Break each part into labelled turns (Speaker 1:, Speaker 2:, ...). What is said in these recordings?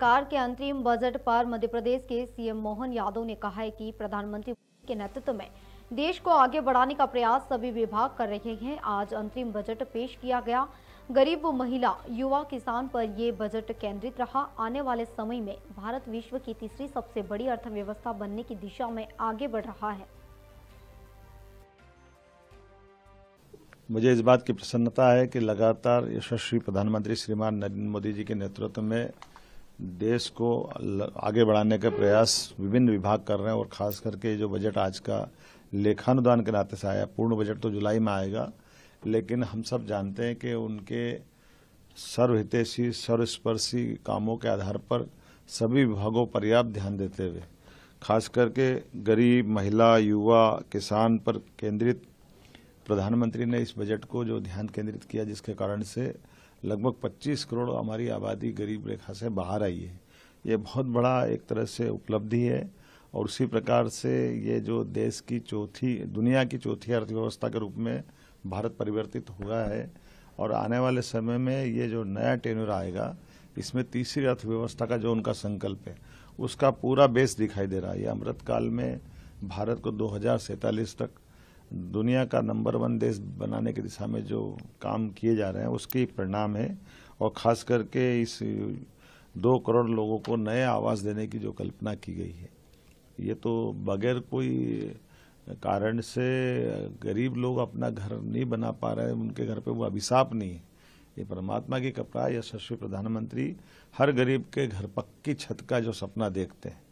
Speaker 1: सरकार के अंतरिम बजट पर मध्य प्रदेश के सीएम मोहन यादव ने कहा है कि प्रधानमंत्री के नेतृत्व में देश को आगे बढ़ाने का प्रयास सभी विभाग कर रहे हैं आज अंतरिम बजट पेश किया गया गरीब महिला युवा किसान पर ये बजट केंद्रित रहा आने वाले समय में भारत विश्व की तीसरी सबसे बड़ी अर्थव्यवस्था बनने की दिशा में आगे बढ़ रहा है
Speaker 2: मुझे इस बात की प्रसन्नता है कि लगातार यशस्वी प्रधानमंत्री श्रीमान नरेंद्र मोदी जी के नेतृत्व में देश को आगे बढ़ाने का प्रयास विभिन्न विभाग कर रहे हैं और खास करके जो बजट आज का लेखानुदान के नाते से आया पूर्ण बजट तो जुलाई में आएगा लेकिन हम सब जानते हैं कि उनके सर्वहितेशी सर्वस्पर्शी कामों के आधार पर सभी विभागों पर्याप्त ध्यान देते हुए खास करके गरीब महिला युवा किसान पर केंद्रित प्रधानमंत्री ने इस बजट को जो ध्यान केंद्रित किया जिसके कारण से लगभग 25 करोड़ हमारी आबादी गरीब रेखा से बाहर आई है ये बहुत बड़ा एक तरह से उपलब्धि है और उसी प्रकार से ये जो देश की चौथी दुनिया की चौथी अर्थव्यवस्था के रूप में भारत परिवर्तित हुआ है और आने वाले समय में ये जो नया टेन्यूर आएगा इसमें तीसरी अर्थव्यवस्था का जो उनका संकल्प है उसका पूरा बेस दिखाई दे रहा है ये अमृतकाल में भारत को दो तक दुनिया का नंबर वन देश बनाने की दिशा में जो काम किए जा रहे हैं उसके परिणाम है और ख़ास करके इस दो करोड़ लोगों को नए आवास देने की जो कल्पना की गई है ये तो बगैर कोई कारण से गरीब लोग अपना घर नहीं बना पा रहे उनके घर पे वो अभिशाप नहीं है ये परमात्मा की कृपा यशस्वी प्रधानमंत्री हर गरीब के घर पक्की छत का जो सपना देखते हैं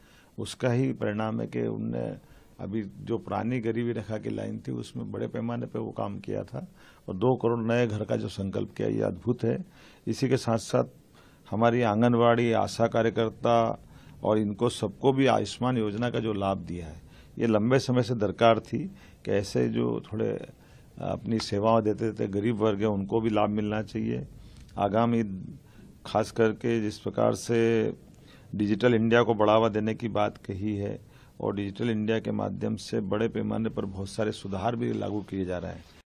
Speaker 2: उसका ही परिणाम है कि उनने अभी जो पुरानी गरीबी रेखा की लाइन थी उसमें बड़े पैमाने पे वो काम किया था और दो करोड़ नए घर का जो संकल्प किया ये अद्भुत है इसी के साथ साथ हमारी आंगनवाड़ी आशा कार्यकर्ता और इनको सबको भी आयुष्मान योजना का जो लाभ दिया है ये लंबे समय से दरकार थी कि ऐसे जो थोड़े अपनी सेवाओं देते थे गरीब वर्ग हैं उनको भी लाभ मिलना चाहिए आगामी खास करके जिस प्रकार से डिजिटल इंडिया को बढ़ावा देने की बात कही है और डिजिटल इंडिया के माध्यम से बड़े पैमाने पर बहुत सारे सुधार भी लागू किए जा रहे हैं